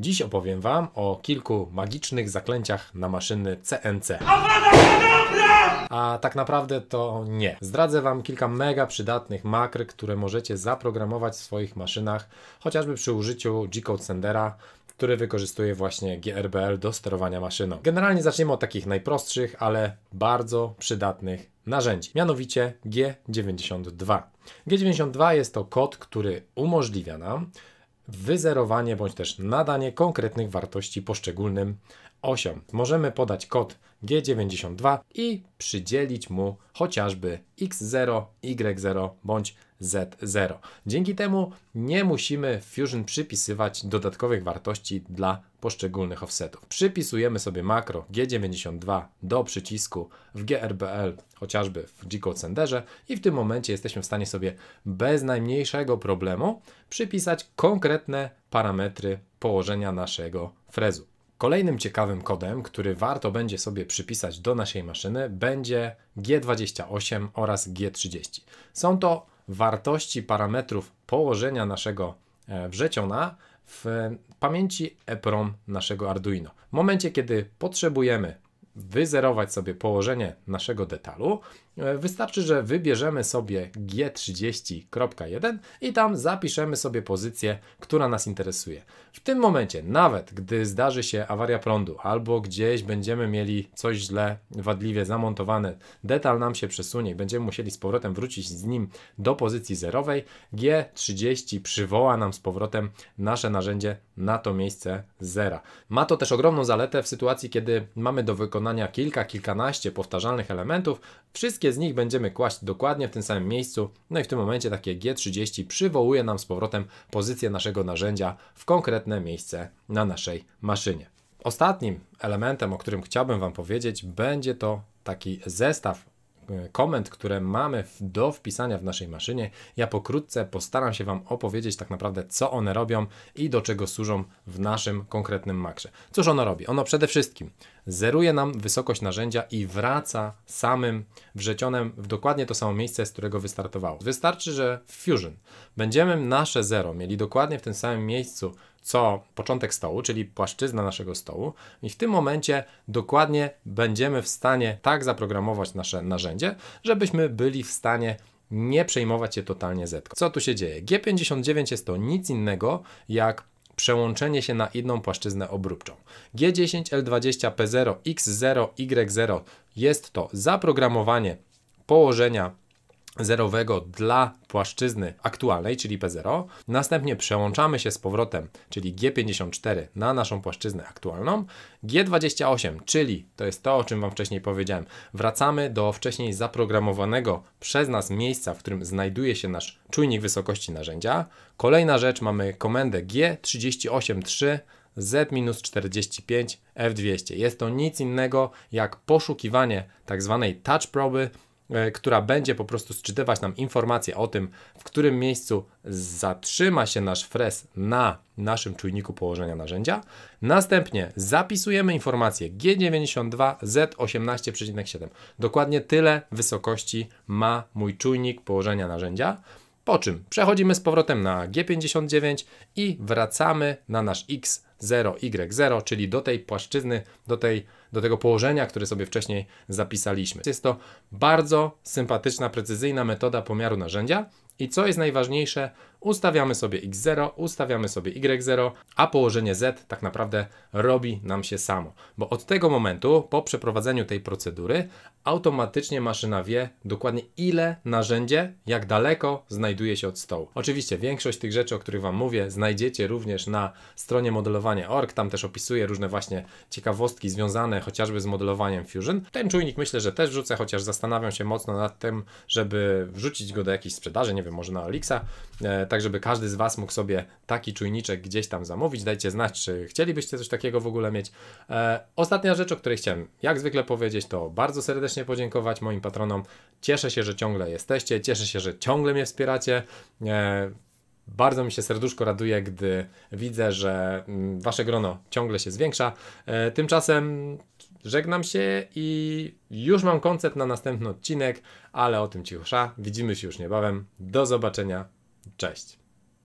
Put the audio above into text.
Dziś opowiem Wam o kilku magicznych zaklęciach na maszyny CNC. A tak naprawdę to nie. Zdradzę Wam kilka mega przydatnych makr, które możecie zaprogramować w swoich maszynach, chociażby przy użyciu G-Code Sendera, który wykorzystuje właśnie GRBL do sterowania maszyną. Generalnie zaczniemy od takich najprostszych, ale bardzo przydatnych narzędzi, mianowicie G92. G92 jest to kod, który umożliwia nam wyzerowanie bądź też nadanie konkretnych wartości poszczególnym osiom. Możemy podać kod G92 i przydzielić mu chociażby X0, Y0 bądź Z0. Dzięki temu nie musimy w Fusion przypisywać dodatkowych wartości dla poszczególnych offsetów. Przypisujemy sobie makro G92 do przycisku w GRBL, chociażby w G-Code Senderze i w tym momencie jesteśmy w stanie sobie bez najmniejszego problemu przypisać konkretne parametry położenia naszego frezu. Kolejnym ciekawym kodem, który warto będzie sobie przypisać do naszej maszyny, będzie G28 oraz G30. Są to wartości parametrów położenia naszego e, wrzeciona w pamięci EPROM naszego Arduino. W momencie, kiedy potrzebujemy wyzerować sobie położenie naszego detalu, E, wystarczy, że wybierzemy sobie G30.1 i tam zapiszemy sobie pozycję, która nas interesuje. W tym momencie, nawet gdy zdarzy się awaria prądu albo gdzieś będziemy mieli coś źle, wadliwie zamontowane, detal nam się przesunie i będziemy musieli z powrotem wrócić z nim do pozycji zerowej, G30 przywoła nam z powrotem nasze narzędzie na to miejsce zera. Ma to też ogromną zaletę w sytuacji, kiedy mamy do wykonania kilka, kilkanaście powtarzalnych elementów. Wszystkie wszystkie z nich będziemy kłaść dokładnie w tym samym miejscu. No i w tym momencie takie G30 przywołuje nam z powrotem pozycję naszego narzędzia w konkretne miejsce na naszej maszynie. Ostatnim elementem, o którym chciałbym Wam powiedzieć, będzie to taki zestaw e, komend, które mamy do wpisania w naszej maszynie. Ja pokrótce postaram się Wam opowiedzieć tak naprawdę, co one robią i do czego służą w naszym konkretnym makrze. Cóż ono robi? Ono przede wszystkim zeruje nam wysokość narzędzia i wraca samym wrzecionem w dokładnie to samo miejsce, z którego wystartowało. Wystarczy, że w Fusion będziemy nasze zero mieli dokładnie w tym samym miejscu, co początek stołu, czyli płaszczyzna naszego stołu, i w tym momencie dokładnie będziemy w stanie tak zaprogramować nasze narzędzie, żebyśmy byli w stanie nie przejmować się totalnie zetką. Co tu się dzieje? G59 jest to nic innego jak przełączenie się na inną płaszczyznę obróbczą. G10, L20, P0, X0, Y0 jest to zaprogramowanie położenia zerowego dla płaszczyzny aktualnej, czyli P0. Następnie przełączamy się z powrotem, czyli G54 na naszą płaszczyznę aktualną. G28, czyli to jest to, o czym Wam wcześniej powiedziałem. Wracamy do wcześniej zaprogramowanego przez nas miejsca, w którym znajduje się nasz czujnik wysokości narzędzia. Kolejna rzecz, mamy komendę G383 Z-45 F200. Jest to nic innego jak poszukiwanie tak zwanej touch proby E, która będzie po prostu sczytywać nam informacje o tym, w którym miejscu zatrzyma się nasz frez na naszym czujniku położenia narzędzia. Następnie zapisujemy informację G92 Z18,7. Dokładnie tyle wysokości ma mój czujnik położenia narzędzia. Po czym przechodzimy z powrotem na G59 i wracamy na nasz X 0y0, czyli do tej płaszczyzny, do, tej, do tego położenia, które sobie wcześniej zapisaliśmy. Jest to bardzo sympatyczna, precyzyjna metoda pomiaru narzędzia i co jest najważniejsze, Ustawiamy sobie x0, ustawiamy sobie y0, a położenie z tak naprawdę robi nam się samo, bo od tego momentu po przeprowadzeniu tej procedury automatycznie maszyna wie dokładnie ile narzędzie, jak daleko znajduje się od stołu. Oczywiście większość tych rzeczy, o których Wam mówię, znajdziecie również na stronie modelowanie.org, tam też opisuję różne właśnie ciekawostki związane chociażby z modelowaniem Fusion. Ten czujnik myślę, że też wrzucę, chociaż zastanawiam się mocno nad tym, żeby wrzucić go do jakiejś sprzedaży, nie wiem, może na Olixa e, tak żeby każdy z Was mógł sobie taki czujniczek gdzieś tam zamówić. Dajcie znać, czy chcielibyście coś takiego w ogóle mieć. E, ostatnia rzecz, o której chciałem jak zwykle powiedzieć, to bardzo serdecznie podziękować moim patronom. Cieszę się, że ciągle jesteście, cieszę się, że ciągle mnie wspieracie. E, bardzo mi się serduszko raduje, gdy widzę, że mm, wasze grono ciągle się zwiększa. E, tymczasem żegnam się i już mam koncept na następny odcinek, ale o tym cichusza. Widzimy się już niebawem. Do zobaczenia. Cześć.